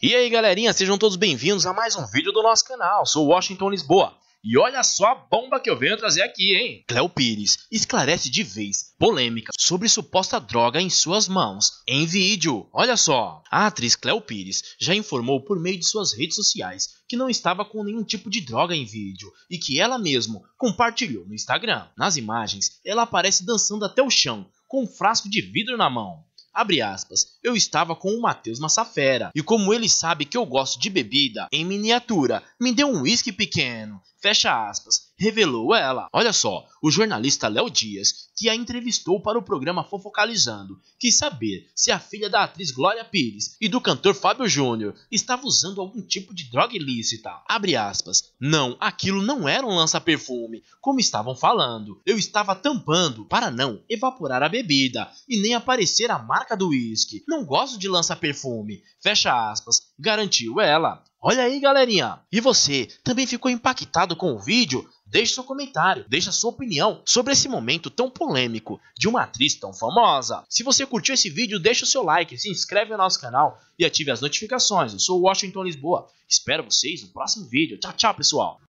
E aí galerinha, sejam todos bem-vindos a mais um vídeo do nosso canal, sou Washington Lisboa. E olha só a bomba que eu venho trazer aqui, hein? Cleo Pires esclarece de vez polêmica sobre suposta droga em suas mãos em vídeo. Olha só, a atriz Cleo Pires já informou por meio de suas redes sociais que não estava com nenhum tipo de droga em vídeo e que ela mesma compartilhou no Instagram. Nas imagens, ela aparece dançando até o chão com um frasco de vidro na mão. Abre aspas. Eu estava com o Matheus Massafera, e como ele sabe que eu gosto de bebida em miniatura, me deu um uísque pequeno. Fecha aspas revelou ela. Olha só, o jornalista Léo Dias, que a entrevistou para o programa Fofocalizando, quis saber se a filha da atriz Glória Pires e do cantor Fábio Júnior estava usando algum tipo de droga ilícita. Abre aspas. Não, aquilo não era um lança-perfume, como estavam falando. Eu estava tampando para não evaporar a bebida e nem aparecer a marca do uísque. Não gosto de lança-perfume. Fecha aspas. Garantiu ela. Olha aí, galerinha! E você, também ficou impactado com o vídeo? Deixe seu comentário, deixe sua opinião sobre esse momento tão polêmico de uma atriz tão famosa. Se você curtiu esse vídeo, deixe o seu like, se inscreve no nosso canal e ative as notificações. Eu sou o Washington Lisboa. Espero vocês no próximo vídeo. Tchau, tchau, pessoal!